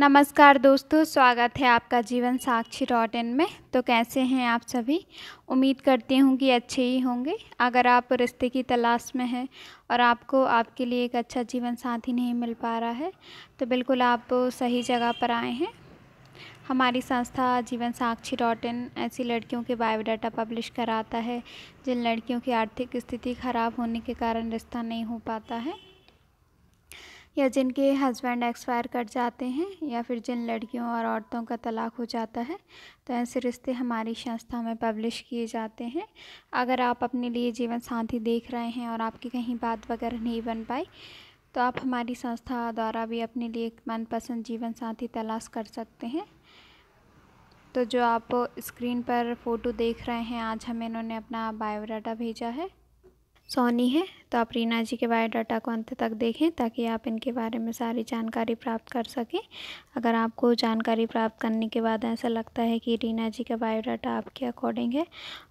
नमस्कार दोस्तों स्वागत है आपका जीवन साक्षी डॉट इन में तो कैसे हैं आप सभी उम्मीद करती हूँ कि अच्छे ही होंगे अगर आप रिश्ते की तलाश में हैं और आपको आपके लिए एक अच्छा जीवन साथी नहीं मिल पा रहा है तो बिल्कुल आप सही जगह पर आए हैं हमारी संस्था जीवन साक्षी डॉट इन ऐसी लड़कियों के बायोडाटा पब्लिश कराता है जिन लड़कियों की आर्थिक स्थिति खराब होने के कारण रिश्ता नहीं हो पाता है या जिनके हस्बैंड एक्सपायर कर जाते हैं या फिर जिन लड़कियों और औरतों का तलाक हो जाता है तो ऐसे रिश्ते हमारी संस्था में पब्लिश किए जाते हैं अगर आप अपने लिए जीवन साथी देख रहे हैं और आपकी कहीं बात वगैरह नहीं बन पाई तो आप हमारी संस्था द्वारा भी अपने लिए एक मनपसंद जीवन साथी तलाश कर सकते हैं तो जो आप स्क्रीन पर फ़ोटो देख रहे हैं आज हमें इन्होंने अपना बायोडाटा भेजा है सोनी है तो आप रीना जी के बायोडाटा को अंत तक देखें ताकि आप इनके बारे में सारी जानकारी प्राप्त कर सकें अगर आपको जानकारी प्राप्त करने के बाद ऐसा लगता है कि रीना जी का बायोडाटा आपके अकॉर्डिंग है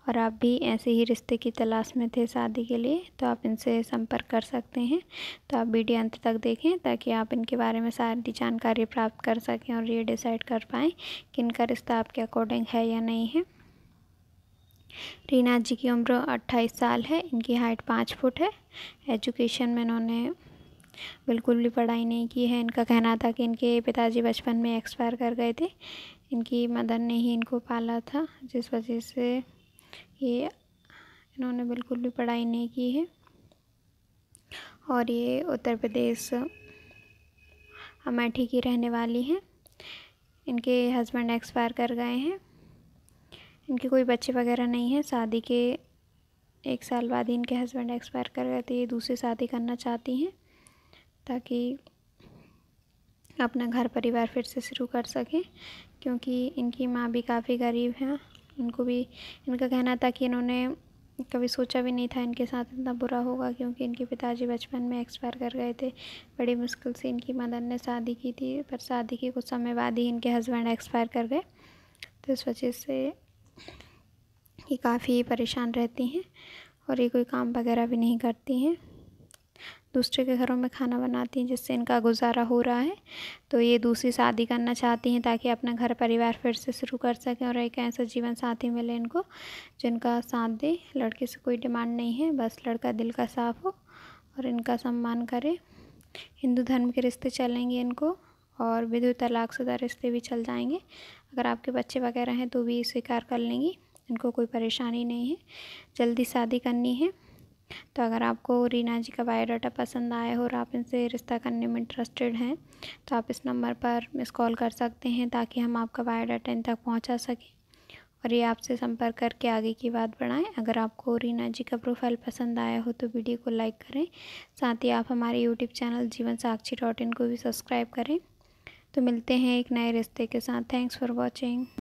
और आप भी ऐसे ही रिश्ते की तलाश में थे शादी के लिए तो आप इनसे संपर्क कर सकते हैं तो आप वीडियो अंत तक देखें ताकि आप इनके बारे में सारी जानकारी प्राप्त कर सकें और ये डिसाइड कर पाएँ कि इनका रिश्ता आपके अकॉर्डिंग है या नहीं है रीना जी की उम्र 28 साल है इनकी हाइट पाँच फुट है एजुकेशन में इन्होंने बिल्कुल भी पढ़ाई नहीं की है इनका कहना था कि इनके पिताजी बचपन में एक्सपायर कर गए थे इनकी मदर ने ही इनको पाला था जिस वजह से ये इन्होंने बिल्कुल भी पढ़ाई नहीं की है और ये उत्तर प्रदेश अमेठी की रहने वाली हैं इनके हस्बैंड एक्सपायर कर गए हैं इनके कोई बच्चे वगैरह नहीं हैं शादी के एक साल बाद इनके हस्बैंड एक्सपायर कर गए थे ये दूसरी शादी करना चाहती हैं ताकि अपना घर परिवार फिर से शुरू कर सकें क्योंकि इनकी माँ भी काफ़ी गरीब हैं उनको भी इनका कहना था कि इन्होंने कभी सोचा भी नहीं था इनके साथ इतना बुरा होगा क्योंकि इनके पिताजी बचपन में एक्सपायर कर गए थे बड़ी मुश्किल से इनकी मदर ने शादी की थी पर शादी के कुछ समय बाद ही इनके हस्बैंड एक्सपायर कर गए तो इस वजह से ये काफ़ी परेशान रहती हैं और ये कोई काम वगैरह भी नहीं करती हैं दूसरे के घरों में खाना बनाती हैं जिससे इनका गुजारा हो रहा है तो ये दूसरी शादी करना चाहती हैं ताकि अपना घर परिवार फिर से शुरू कर सकें और एक ऐसा जीवन साथी मिले इनको जिनका साथ दे लड़के से कोई डिमांड नहीं है बस लड़का दिल का साफ़ हो और इनका सम्मान करे हिंदू धर्म के रिश्ते चलेंगे इनको और विधु तलाक रिश्ते भी चल जाएंगे अगर आपके बच्चे वगैरह हैं तो भी स्वीकार कर लेंगी इनको कोई परेशानी नहीं है जल्दी शादी करनी है तो अगर आपको रीना जी का बायोडाटा पसंद आया हो और आप इनसे रिश्ता करने में इंटरेस्टेड हैं तो आप इस नंबर पर मिस कॉल कर सकते हैं ताकि हम आपका बायोडाटा इन तक पहुंचा सकें और ये आपसे संपर्क करके आगे की बात बढ़ाएं अगर आपको रीना जी का प्रोफाइल पसंद आया हो तो वीडियो को लाइक करें साथ ही आप हमारे यूट्यूब चैनल जीवन साक्षी डॉट इन को भी सब्सक्राइब करें तो मिलते हैं एक नए रिश्ते के साथ थैंक्स फॉर वॉचिंग